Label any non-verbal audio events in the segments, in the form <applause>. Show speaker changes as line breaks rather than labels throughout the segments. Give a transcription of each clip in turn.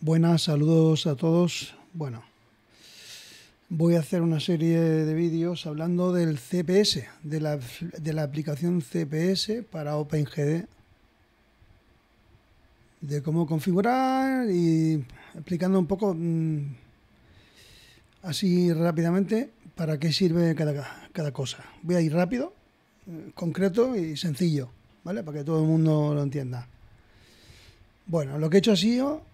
Buenas, saludos a todos. Bueno, voy a hacer una serie de vídeos hablando del CPS, de la, aplicación CPS para OpenGD, de cómo configurar y explicando un poco mm, así rápidamente para qué sirve cada, cada cosa. Voy a ir rápido, eh, concreto y sencillo, ¿vale? Para que todo el mundo lo entienda. Bueno, lo que he hecho ha sido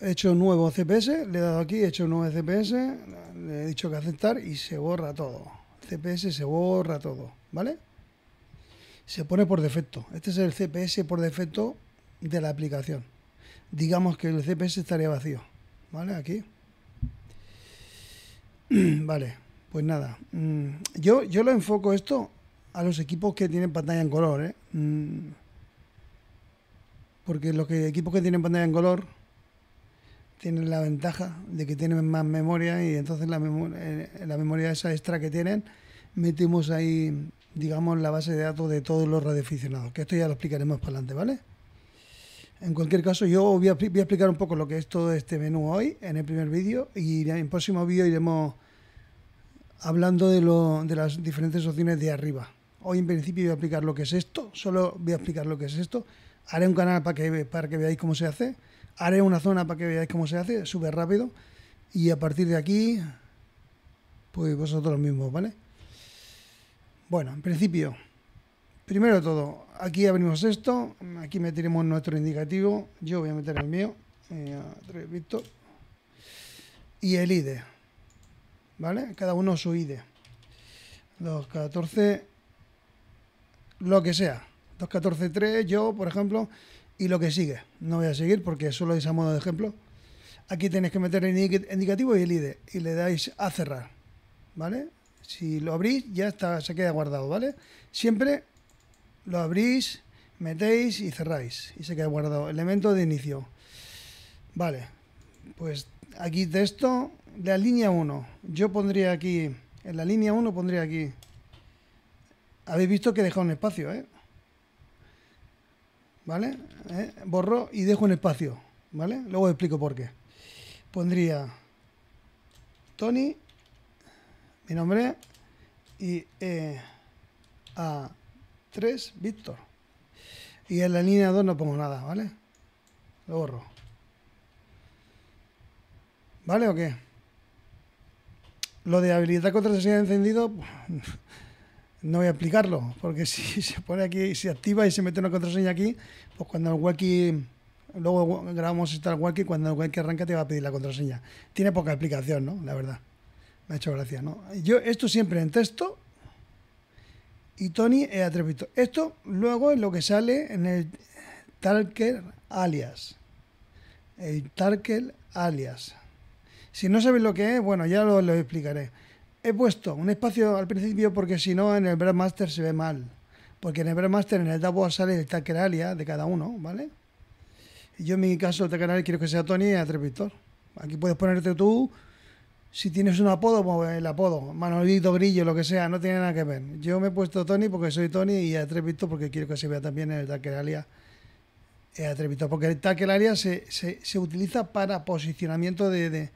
he hecho nuevo CPS, le he dado aquí, he hecho nuevo CPS, le he dicho que aceptar y se borra todo. CPS se borra todo, ¿vale? Se pone por defecto. Este es el CPS por defecto de la aplicación. Digamos que el CPS estaría vacío, ¿vale? Aquí. <clears throat> vale, pues nada. Mm, yo, yo lo enfoco esto a los equipos que tienen pantalla en color, ¿eh? Mm. Porque los que, equipos que tienen pantalla en color tienen la ventaja de que tienen más memoria y entonces la, memoria, eh, la memoria esa extra que tienen metemos ahí, digamos, la base de datos de todos los radioaficionados, que esto ya lo explicaremos para adelante, ¿vale? En cualquier caso, yo voy a, explicar un poco lo que es todo este menú hoy en el primer vídeo y en el próximo vídeo iremos hablando de, lo, de las diferentes opciones de arriba. Hoy en principio voy a explicar lo que es esto, solo voy a explicar lo que es esto. Haré un canal para que, para que veáis cómo se hace. Haré una zona para que veáis cómo se hace, súper rápido. Y a partir de aquí, pues vosotros mismos, ¿vale? Bueno, en principio, primero de todo, aquí abrimos esto, aquí meteremos nuestro indicativo, yo voy a meter el mío, eh, Víctor, y el ID, ¿vale? Cada uno su ID. 214, lo que sea. 3, yo, por ejemplo, y lo que sigue. No voy a seguir porque solo es a modo de ejemplo. Aquí tenéis que meter el indicativo y el ID e, y le dais a cerrar, ¿vale? Si lo abrís ya está, se queda guardado, ¿vale? Siempre lo abrís, metéis y cerráis y se queda guardado. Elemento de inicio. Vale, pues aquí de la línea 1. Yo pondría aquí, en la línea 1 pondría aquí. Habéis visto que he dejado un espacio, ¿eh? ¿vale? Eh, borro y dejo un espacio, ¿vale? Luego explico por qué. Pondría Tony, mi nombre, y eh, A3, Víctor. Y en la línea 2 no pongo nada, ¿vale? Lo borro. ¿Vale o qué? Lo de habilitar contra encendido, <laughs> no voy a explicarlo, porque <laughs> si se pone aquí, se activa y se mete una contraseña aquí, pues cuando el walkie, luego grabamos esto al y cuando el walkie arranca te va a pedir la contraseña. Tiene poca explicación, ¿no? La verdad. Me ha hecho gracia, ¿no? Yo esto siempre en texto y Tony he atrevido. Esto luego es lo que sale en el Tarker alias. El Tarker alias. Si no sabéis lo que es, bueno, ya lo, lo explicaré he puesto un espacio al principio porque si no en el Master se ve mal. Porque en el Master en el Dashboard sale el Takeralia alias de cada uno, ¿vale? yo en mi caso, el quiero que sea Tony y Atrevictor. Aquí puedes ponerte tú, si tienes un apodo, pues el apodo, Manolito Grillo, lo que sea, no tiene nada que ver. Yo me he puesto Tony porque soy Tony y Atrevictor porque quiero que se vea también en el tracker alias. Atrevictor, porque el Takeralia se, se, utiliza para posicionamiento de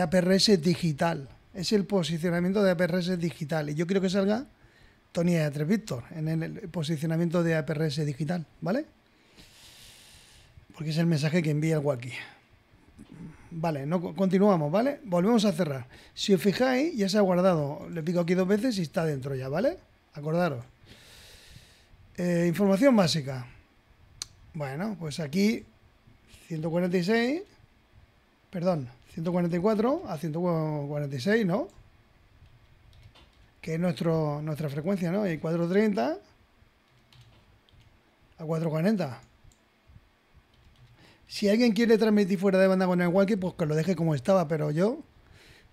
APRS digital es el posicionamiento de APRS digital. Y yo quiero que salga Tony A3 Víctor en el posicionamiento de APRS digital, ¿vale? Porque es el mensaje que envía el walkie. Vale, no, continuamos, ¿vale? Volvemos a cerrar. Si os fijáis, ya se ha guardado. Le pico aquí dos veces y está dentro ya, ¿vale? Acordaros. Eh, información básica. Bueno, pues aquí 146. Perdón. 144 a 146, ¿no? Que es nuestro, nuestra frecuencia, ¿no? Y 430 a 440. Si alguien quiere transmitir fuera de banda con el walkie, pues que lo deje como estaba, pero yo,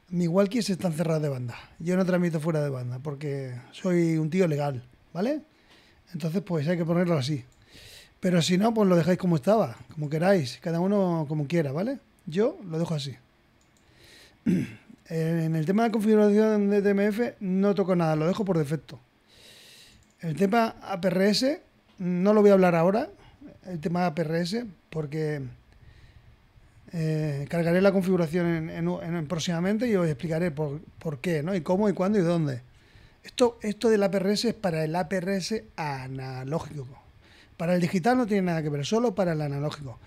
mis walkies están cerrados de banda. Yo no transmito fuera de banda porque soy un tío legal, ¿vale? Entonces, pues hay que ponerlo así. Pero si no, pues lo dejáis como estaba, como queráis, cada uno como quiera, ¿vale? Yo lo dejo así. <clears throat> Eh, en el tema de configuración de TMF no toco nada, lo dejo por defecto. El tema APRS no lo voy a hablar ahora, el tema APRS, porque eh, cargaré la configuración próximamente y os explicaré por, qué, ¿no? Y cómo, y cuándo, y dónde. Esto, esto del APRS es para el APRS analógico. Para el digital no tiene nada que ver, solo para el analógico.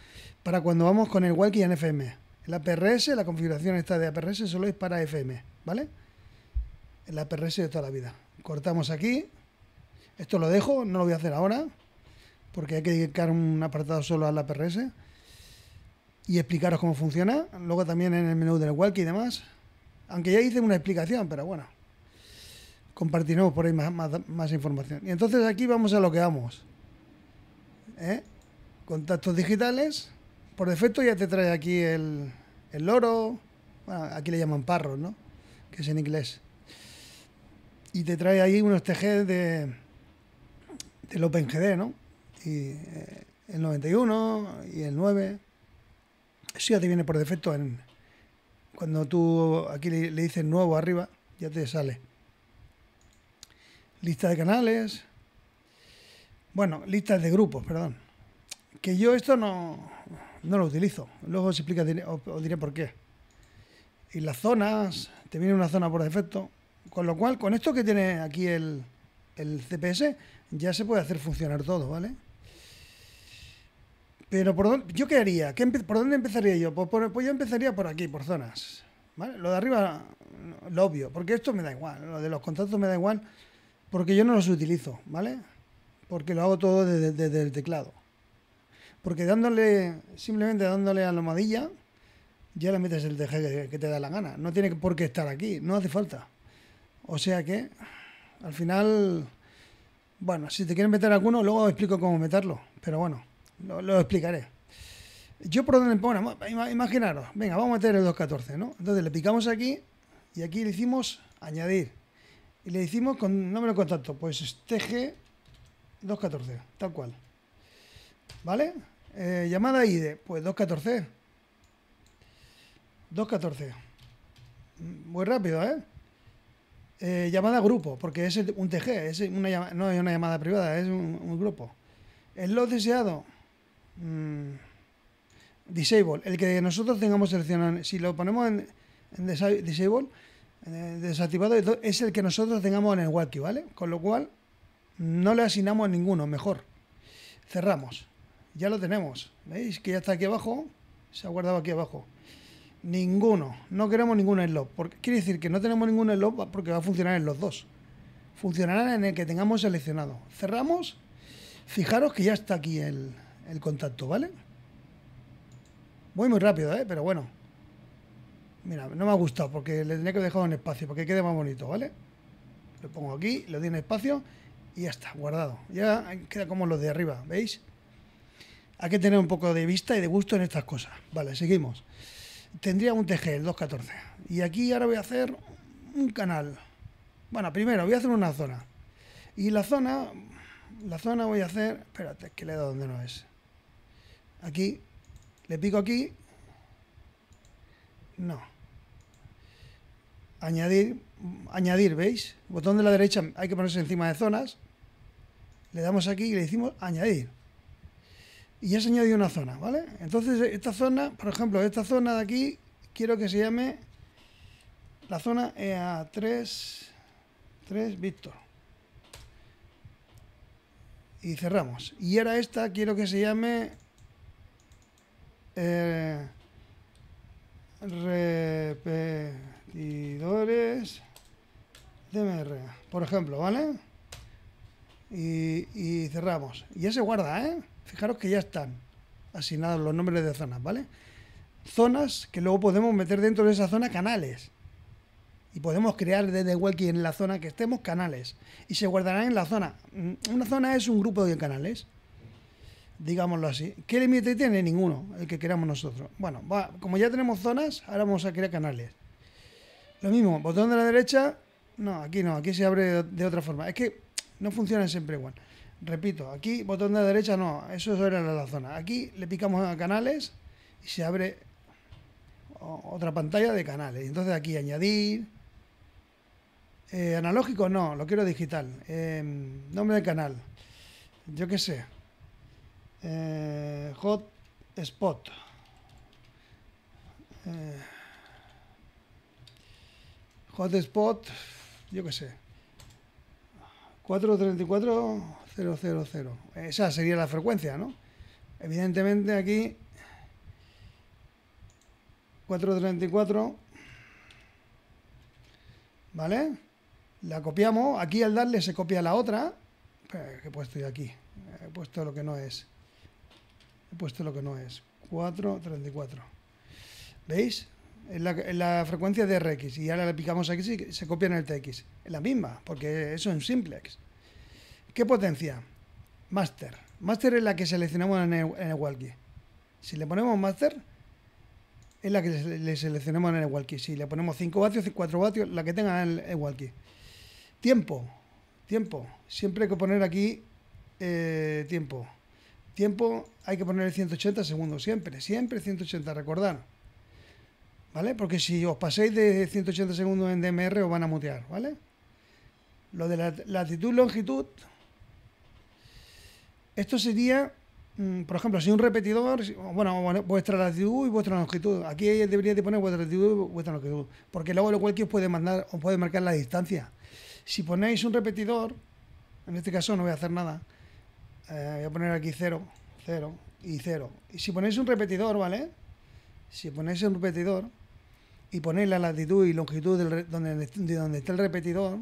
Para cuando vamos con el walkie en FM. El APRS, la configuración está de APRS solo es para FM, ¿vale? El APRS de toda la vida. Cortamos aquí. Esto lo dejo, no lo voy a hacer ahora, porque hay que dedicar un apartado solo al APRS y explicaros cómo funciona. Luego también en el menú del walkie y demás. Aunque ya hice una explicación, pero bueno. Compartiremos por ahí más, información. Y entonces aquí vamos a lo que vamos. ¿eh? Contactos digitales por defecto ya te trae aquí el, el loro, bueno, aquí le llaman parros, ¿no? Que es en inglés. Y te trae ahí unos TG de, del OpenGD, ¿no? Y eh, el 91 y el 9. Eso ya te viene por defecto en, cuando tú aquí le, le dices nuevo arriba, ya te sale. Lista de canales. Bueno, listas de grupos, perdón. Que yo esto no, no lo utilizo. Luego os, explica, diré por qué. Y las zonas, te viene una zona por defecto. Con lo cual, con esto que tiene aquí el, CPS, ya se puede hacer funcionar todo, ¿vale? Pero ¿por dónde, ¿yo qué haría? ¿Por dónde empezaría yo? Pues, pues, yo empezaría por aquí, por zonas. ¿vale? Lo de arriba, lo obvio, porque esto me da igual. Lo de los contactos me da igual, porque yo no los utilizo, ¿vale? Porque lo hago todo desde el teclado. Porque dándole, simplemente dándole a la almohadilla, ya le metes el teje que, te da la gana. No tiene por qué estar aquí, no hace falta. O sea que, al final, bueno, si te quieren meter alguno, luego explico cómo meterlo. Pero bueno, lo, explicaré. Yo por donde, pongo, imaginaros, venga, vamos a meter el 2.14, ¿no? Entonces le picamos aquí y aquí le hicimos añadir. Y le hicimos con nombre de contacto, pues TG este 2.14, tal cual. ¿Vale? Eh, llamada ID, e, pues 2.14. 2.14. Mm, muy rápido, ¿eh? ¿eh? Llamada grupo, porque es un TG, es una, no es una llamada privada, es un, grupo. es lo deseado. Mm, disable, el que nosotros tengamos seleccionado, si lo ponemos en, disable, desactivado, es el que nosotros tengamos en el walkie ¿vale? Con lo cual, no le asignamos a ninguno, mejor. Cerramos. Ya lo tenemos. ¿Veis? Que ya está aquí abajo. Se ha guardado aquí abajo. Ninguno. No queremos ningún slot. Porque, quiere decir que no tenemos ningún slot porque va a funcionar en los dos. Funcionará en el que tengamos seleccionado. Cerramos. Fijaros que ya está aquí el, el contacto, ¿vale? Voy muy rápido, ¿eh? Pero bueno. Mira, no me ha gustado porque le tenía que dejar un espacio para que quede más bonito, ¿vale? Lo pongo aquí, lo doy en espacio y ya está, guardado. Ya queda como los de arriba, ¿veis? Hay que tener un poco de vista y de gusto en estas cosas. Vale, seguimos. Tendría un TG, el 214. Y aquí ahora voy a hacer un canal. Bueno, primero voy a hacer una zona. Y la zona, la zona voy a hacer... Espérate, que le he dado donde no es. Aquí, le pico aquí. No. Añadir, añadir, ¿veis? Botón de la derecha, hay que ponerse encima de zonas. Le damos aquí y le decimos añadir y ya se añadido una zona, ¿vale? Entonces, esta zona, por ejemplo, esta zona de aquí, quiero que se llame la zona EA3 3 Víctor. Y cerramos. Y ahora esta quiero que se llame eh, repetidores DMR, por ejemplo, ¿vale? Y, y cerramos. Ya se guarda, ¿eh? Fijaros que ya están asignados los nombres de zonas, ¿vale? Zonas que luego podemos meter dentro de esa zona canales. Y podemos crear desde que en la zona que estemos canales. Y se guardarán en la zona. Mm, una zona es un grupo de canales. Digámoslo así. ¿Qué límite tiene? Ninguno. El que queramos nosotros. Bueno, como ya tenemos zonas, ahora vamos a crear canales. Lo mismo, botón de la derecha. No, aquí no. Aquí se abre de otra forma. Es que no funciona siempre igual. Repito, aquí botón de derecha no, eso era la zona. Aquí le picamos a canales y se abre otra pantalla de canales. Entonces aquí añadir. Eh, analógico no, lo quiero digital. Em, nombre del canal. Yo qué sé. Eh, hot Spot. Eh, hot Spot, yo qué sé. 434 0, Esa sería la frecuencia, ¿no? Evidentemente aquí 434, ¿vale? La copiamos, aquí al darle se copia la otra, que he puesto yo aquí, he puesto lo que no es, he puesto lo que no es, 434, ¿veis? Es la, la frecuencia de RX y ahora le picamos aquí se copia en el TX, es la misma, porque eso es un simplex. ¿Qué potencia? Master. Master es la que seleccionamos en el, walkie. Si le ponemos master, es la que le seleccionamos en el walkie. Si le ponemos 5 vatios, 4 vatios, la que tenga en el walkie. Tiempo. Tiempo. Siempre hay que poner aquí eh, tiempo. Tiempo hay que poner 180 segundos. Siempre, siempre 180, recordad. ¿Vale? Porque si os paséis de 180 segundos en DMR os van a mutear, ¿vale? Lo de la latitud, longitud, esto sería, mm, por ejemplo, si un repetidor, bueno, vuestra latitud y vuestra longitud. Aquí debería de poner vuestra latitud y vuestra longitud, porque luego lo cual que os puede mandar o puede marcar la distancia. Si ponéis un repetidor, en este caso no voy a hacer nada, eh, voy a poner aquí 0, 0 y 0. Y si ponéis un repetidor, ¿vale? Si ponéis un repetidor y ponéis la latitud y longitud del, de donde está el repetidor,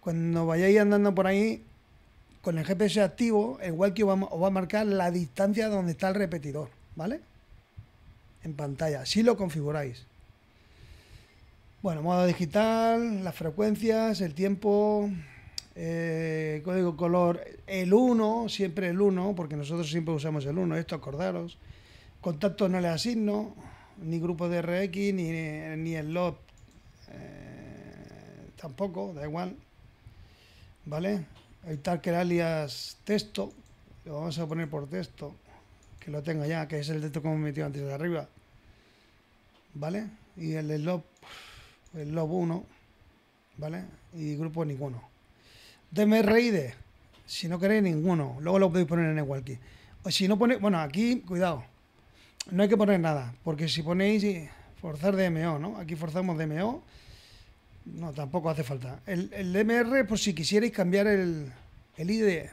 cuando vayáis andando por ahí, con el GPS activo, igual que va, va a marcar la distancia donde está el repetidor, ¿vale? En pantalla, si lo configuráis. Bueno, modo digital, las frecuencias, el tiempo, eh, código color, el 1, siempre el 1, porque nosotros siempre usamos el 1, esto acordaros. Contacto no le asigno, ni grupo de RX, ni, ni el lot eh, tampoco, da igual. ¿Vale? tal que alias texto, lo vamos a poner por texto, que lo tenga ya, que es el texto hemos metido antes de arriba, ¿vale? Y el slob, el lob 1, ¿vale? Y grupo ninguno. DMRID, si no queréis ninguno, luego lo podéis poner en igual walkie. si no pone bueno, aquí, cuidado, no hay que poner nada, porque si ponéis eh, forzar DMO, ¿no? Aquí forzamos DMO no, tampoco hace falta. El, el MR, por si quisierais cambiar el, el IDE,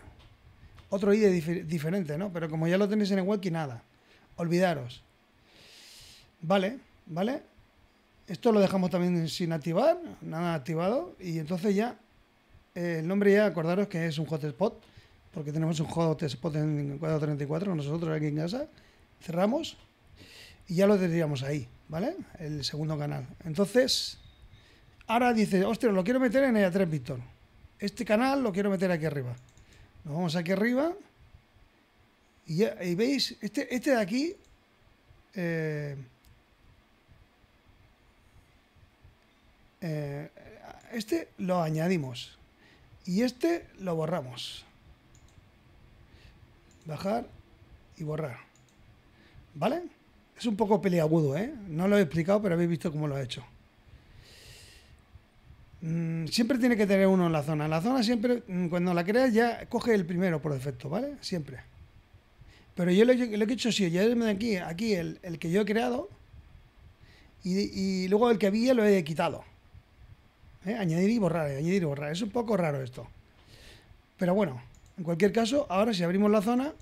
otro ID diferente, ¿no? Pero como ya lo tenéis en el wiki, nada. Olvidaros. Vale, vale. Esto lo dejamos también sin activar, nada activado. Y entonces ya, eh, el nombre ya, acordaros que es un hotspot, porque tenemos un hotspot en 434 nosotros aquí en casa. Cerramos y ya lo tendríamos ahí, ¿vale? El segundo canal. Entonces, Ahora dice, hostia, lo quiero meter en e A 3 Víctor. Este canal lo quiero meter aquí arriba. Nos vamos aquí arriba. Y, veis, este, este de aquí. Eh, eh, este lo añadimos. Y este lo borramos. Bajar y borrar. ¿Vale? Es un poco peleagudo, ¿eh? No lo he explicado, pero habéis visto cómo lo he hecho. Mm, siempre tiene que tener uno en la zona. La zona siempre, mm, cuando la creas, ya coge el primero por defecto, ¿vale? Siempre. Pero yo lo, que he hecho sí, yo he aquí, aquí el, que yo he creado y, luego el que había lo he quitado. ¿eh? Añadir y borrar, añadir y borrar. Es un poco raro esto. Pero bueno, en cualquier caso, ahora si abrimos la zona,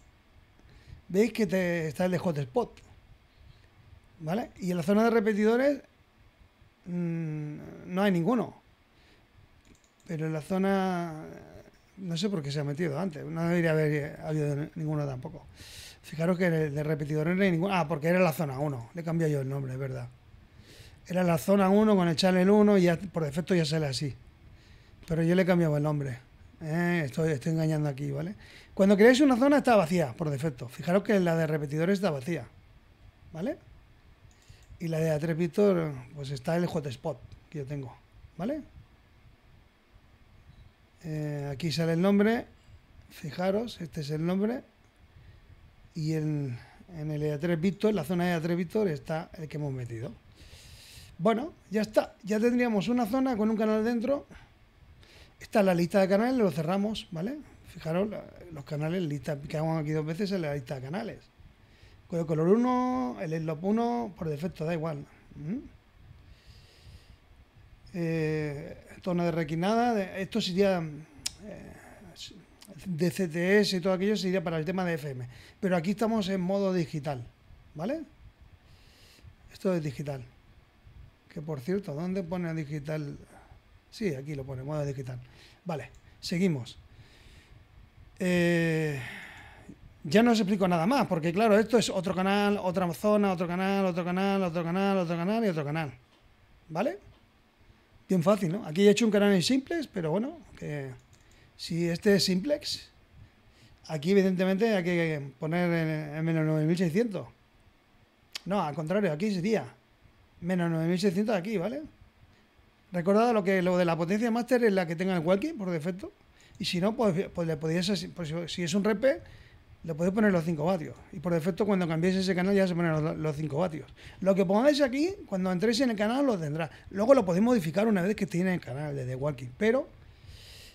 veis que te, está el de hotspot. ¿Vale? Y en la zona de repetidores mm, no hay ninguno pero en la zona no sé por qué se ha metido antes, no debería haber habido ninguno tampoco. Fijaros que de repetidor no hay ninguno. Ah, porque era la zona 1, le cambié yo el nombre, es verdad. Era la zona 1 con el channel 1 y por defecto ya sale así. Pero yo le cambiaba el nombre. Eh, estoy, estoy engañando aquí, ¿vale? Cuando creáis una zona está vacía, por defecto. Fijaros que la de repetidores está vacía, ¿vale? Y la de Atrepitor, pues está el hotspot que yo tengo, ¿vale? Eh, aquí sale el nombre, fijaros, este es el nombre. Y en, en el EA3 la zona de EA3 Victor, está el que hemos metido. Bueno, ya está. Ya tendríamos una zona con un canal dentro. está la lista de canales, lo cerramos, ¿vale? Fijaros, los canales, lista, hago aquí dos veces en la lista de canales. Con color 1, el enlop 1, por defecto, da igual. ¿Mm? Eh, eh, de requinada. esto sería de CTS y todo aquello sería para el tema de FM. Pero aquí estamos en modo digital, ¿vale? Esto es digital. Que por cierto, ¿dónde pone digital? Sí, aquí lo pone, modo digital. Vale, seguimos. Eh, ya no os explico nada más, porque claro, esto es otro canal, otra zona, otro canal, otro canal, otro canal, otro canal y otro canal. ¿Vale? bien fácil, ¿no? Aquí he hecho un canal en simplex, pero bueno, que si este es simplex, aquí evidentemente hay que poner en, menos 9600. No, al contrario, aquí sería menos 9600 aquí, ¿vale? Recordad lo que lo de la potencia máster es la que tenga el walkie por defecto. Y si no, pues, pues le podías, pues, si es un repe, le podéis poner los 5 vatios. Y por defecto, cuando cambiéis ese canal, ya se ponen los, 5 vatios. Lo que pongáis aquí, cuando entréis en el canal, lo tendrá. Luego lo podéis modificar una vez que estéis en el canal desde Walkie. Pero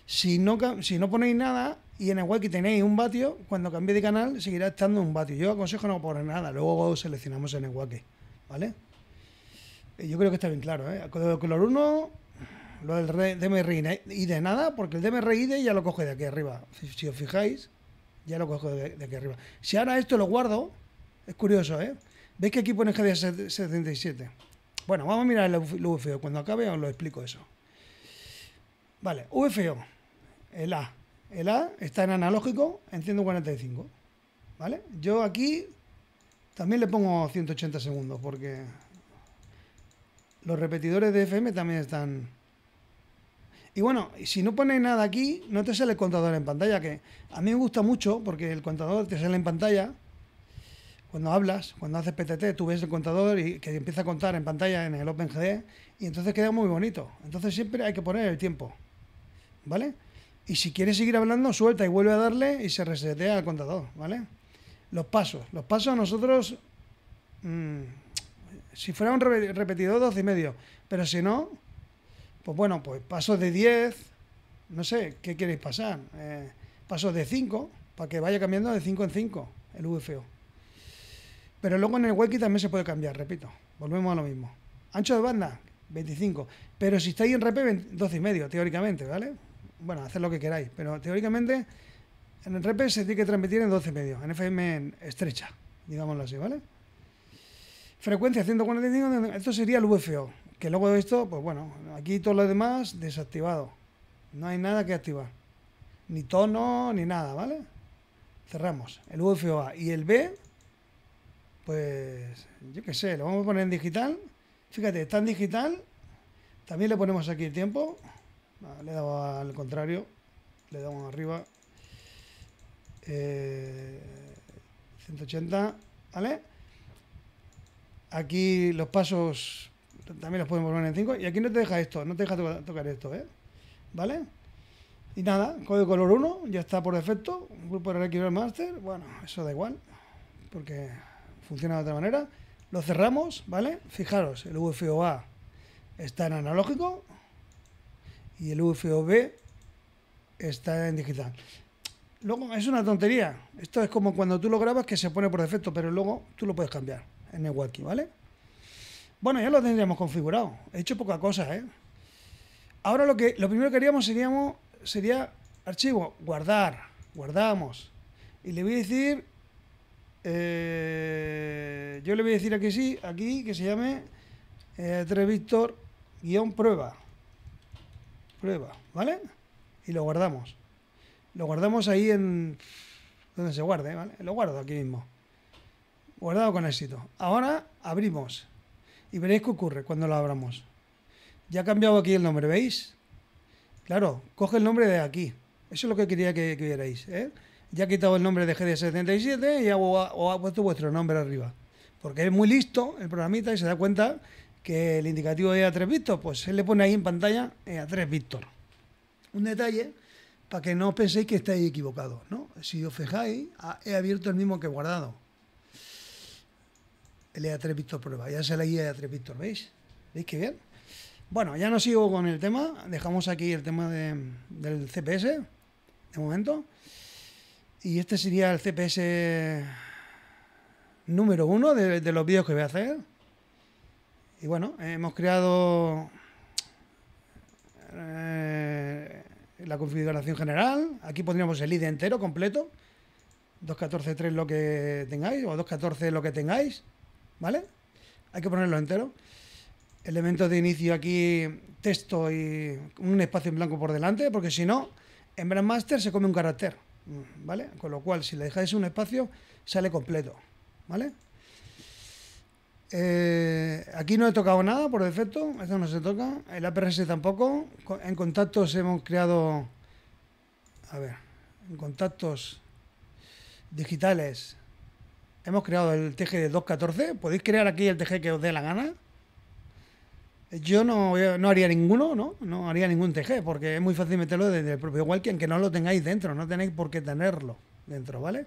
si no, si no ponéis nada y en el Walkie tenéis un vatio, cuando cambie de canal, seguirá estando un vatio. Yo aconsejo no poner nada. Luego seleccionamos en el Walkie. ¿Vale? Eh, yo creo que está bien claro. ¿eh? Con el color 1, lo del DMRI y de nada, porque el DMRI ya lo coge de aquí arriba. si os fijáis ya lo cojo de, aquí arriba. Si ahora esto lo guardo, es curioso, ¿eh? ¿Veis que aquí pone GD77? Bueno, vamos a mirar el UFO. Cuando acabe os lo explico eso. Vale, UFO, el A. El A está en analógico en 145. ¿Vale? Yo aquí también le pongo 180 segundos porque los repetidores de FM también están y bueno, si no pones nada aquí, no te sale el contador en pantalla, que a mí me gusta mucho porque el contador te sale en pantalla. Cuando hablas, cuando haces PTT, tú ves el contador y que empieza a contar en pantalla en el OpenGD y entonces queda muy bonito. Entonces siempre hay que poner el tiempo, ¿vale? Y si quieres seguir hablando, suelta y vuelve a darle y se resetea el contador, ¿vale? Los pasos. Los pasos nosotros... Mm, si fuera un repetidor, 12 y medio. Pero si no, pues bueno, pues pasos de 10, no sé, ¿qué queréis pasar? Eh, pasos de 5, para que vaya cambiando de 5 en 5 el VFO. Pero luego en el walkie también se puede cambiar, repito, volvemos a lo mismo. Ancho de banda, 25. Pero si estáis en y medio teóricamente, ¿vale? Bueno, haced lo que queráis, pero teóricamente en el se tiene que transmitir en 12,5, en FM estrecha, digámoslo así, ¿vale? Frecuencia 145, esto sería el VFO. Que luego de esto, pues bueno, aquí todo lo demás desactivado. No hay nada que activar. Ni tono, ni nada, ¿vale? Cerramos. El UFOA y el B, pues yo qué sé, lo vamos a poner en digital. Fíjate, está en digital. También le ponemos aquí el tiempo. Ah, le he dado al contrario. Le damos arriba. 180, eh, ¿vale? Aquí los pasos también los podemos poner en 5. Y aquí no te deja esto, no te deja tocar esto, ¿eh? ¿Vale? Y nada, código color 1, ya está por defecto. Un grupo de del Master, bueno, eso da igual, porque funciona de otra manera. Lo cerramos, ¿vale? Fijaros, el A está en analógico y el B está en digital. Luego, es una tontería. Esto es como cuando tú lo grabas que se pone por defecto, pero luego tú lo puedes cambiar en el walkie, ¿vale? Bueno, ya lo tendríamos configurado. He hecho poca cosa, ¿eh? Ahora lo, que, lo primero que haríamos seríamos, sería archivo, guardar, guardamos. Y le voy a decir, eh, yo le voy a decir aquí sí, aquí que se llame eh, prueba. Prueba, ¿vale? Y lo guardamos. Lo guardamos ahí en donde se guarde, ¿vale? Lo guardo aquí mismo. Guardado con éxito. Ahora abrimos. Y veréis qué ocurre cuando lo abramos. Ya ha cambiado aquí el nombre, ¿veis? Claro, coge el nombre de aquí. Eso es lo que quería que, vierais. ¿eh? Ya ha quitado el nombre de GD77 y ha, ha puesto vuestro nombre arriba. Porque es muy listo el programita y se da cuenta que el indicativo es A3 Víctor. Pues él le pone ahí en pantalla eh, A3 Víctor. Un detalle para que no penséis que estáis equivocados. ¿no? Si os fijáis, he abierto el mismo que he guardado el EA3 Víctor Prueba. Ya se es guía de 3 Víctor, ¿veis? ¿Veis qué bien? Bueno, ya no sigo con el tema. Dejamos aquí el tema del CPS, de momento. Y este sería el CPS número uno de, los vídeos que voy a hacer. Y bueno, hemos creado eh, la configuración general. Aquí pondríamos el ID entero, completo. 2.14.3 lo que tengáis, o 2.14 lo que tengáis. ¿vale? Hay que ponerlo entero. Elementos de inicio aquí, texto y un espacio en blanco por delante, porque si no, en Brandmaster se come un carácter, ¿vale? Con lo cual, si le dejáis un espacio, sale completo, ¿vale? Eh, aquí no he tocado nada por defecto, esto no se toca, el APRS tampoco. En contactos hemos creado, a ver, en contactos digitales Hemos creado el TG de 2.14. Podéis crear aquí el TG que os dé la gana. Yo no, haría ninguno, ¿no? No haría ningún TG, porque es muy fácil meterlo desde el propio Walkie, aunque no lo tengáis dentro, no tenéis por qué tenerlo dentro, ¿vale?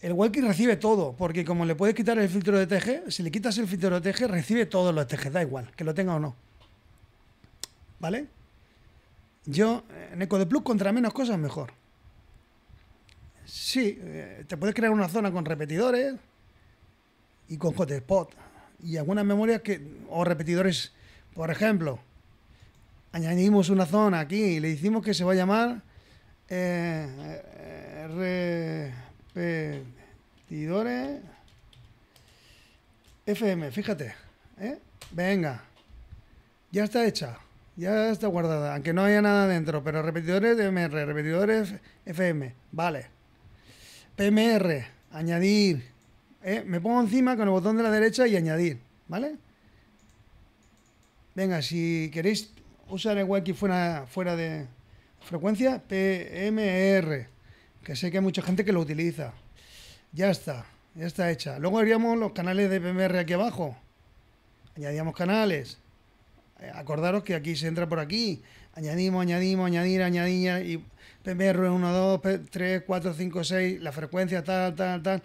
El Walkie recibe todo, porque como le puedes quitar el filtro de TG, si le quitas el filtro de TG, recibe todos los TG, da igual, que lo tenga o no. ¿Vale? Yo, en Eco de Plus, contra menos cosas, mejor. Sí, eh, te puedes crear una zona con repetidores y con hotspot. Y algunas memorias que. o repetidores. Por ejemplo, añadimos una zona aquí y le decimos que se va a llamar. Eh, eh, repetidores. FM, fíjate. ¿eh? Venga. Ya está hecha. Ya está guardada. Aunque no haya nada dentro. Pero repetidores de MR, repetidores FM. Vale. PMR, añadir. ¿eh? Me pongo encima con el botón de la derecha y añadir, ¿vale? Venga, si queréis usar el que fuera, fuera de frecuencia, PMR, que sé que hay mucha gente que lo utiliza. Ya está, ya está hecha. Luego haríamos los canales de PMR aquí abajo. Añadíamos canales. Eh, acordaros que aquí se entra por aquí. Añadimos, añadimos, añadir, añadir. Y PMR1, 2, 3, 4, 5, 6, la frecuencia tal, tal, tal.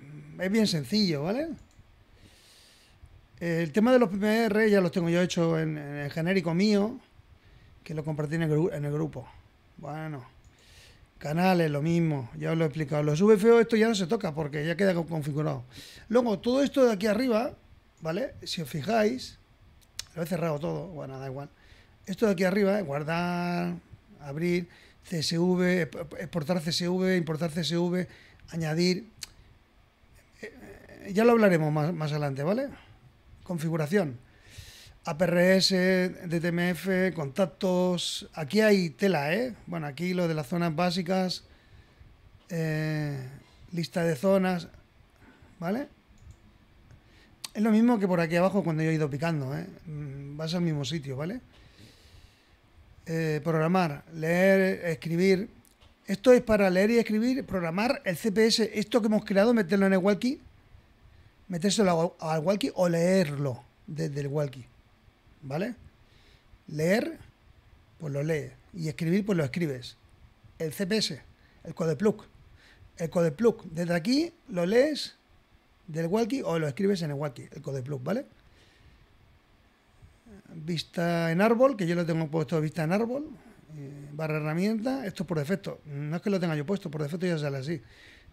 Mm, es bien sencillo, ¿vale? El tema de los PMR ya los tengo yo hecho en, el genérico mío, que lo compartí en el, grupo. Bueno, canales, lo mismo, ya os lo he explicado. Los VFO esto ya no se toca porque ya queda configurado. Luego, todo esto de aquí arriba, ¿vale? Si os fijáis, lo he cerrado todo, bueno, da igual. Esto de aquí arriba, guardar, abrir CSV, eh, exportar CSV, importar CSV, añadir. Eh, ya lo hablaremos más, adelante, ¿vale? Configuración. APRS, DTMF, contactos. Aquí hay tela, ¿eh? Bueno, aquí lo de las zonas básicas, eh, lista de zonas, ¿vale? Es lo mismo que por aquí abajo cuando yo he ido picando, ¿eh? Mm, vas al mismo sitio, ¿vale? vale eh, programar, leer, escribir. Esto es para leer y escribir, programar el CPS, esto que hemos creado, meterlo en el walkie, metérselo al walkie o leerlo desde el walkie. ¿Vale? Leer, pues lo lees. Y escribir, pues lo escribes. El CPS, el codeplug. El codeplug, desde aquí lo lees del walkie o lo escribes en el walkie, el codeplug, ¿vale? vista en árbol, que yo lo tengo puesto vista en árbol, eh, barra herramienta, esto por defecto, no es que lo tenga yo puesto, por defecto ya sale así.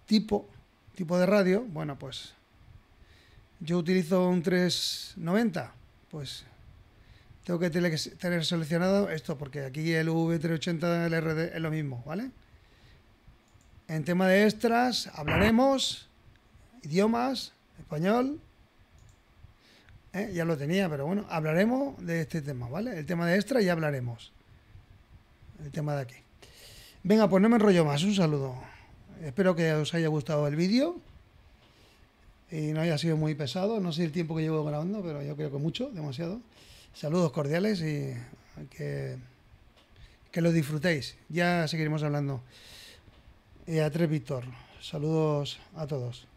Tipo, tipo de radio, bueno, pues yo utilizo un 390, pues tengo que tener seleccionado esto, porque aquí el V380 el RD es lo mismo, ¿vale? En tema de extras, hablaremos, idiomas, español, ¿eh? ya lo tenía, pero bueno, hablaremos de este tema, ¿vale? El tema de extra ya hablaremos. El tema de aquí. Venga, pues no me enrollo más, un saludo. Espero que os haya gustado el vídeo y no haya sido muy pesado. No sé el tiempo que llevo grabando, pero yo creo que mucho, demasiado. Saludos cordiales y que, que lo disfrutéis. Ya seguiremos hablando. Y a Tres Víctor, saludos a todos.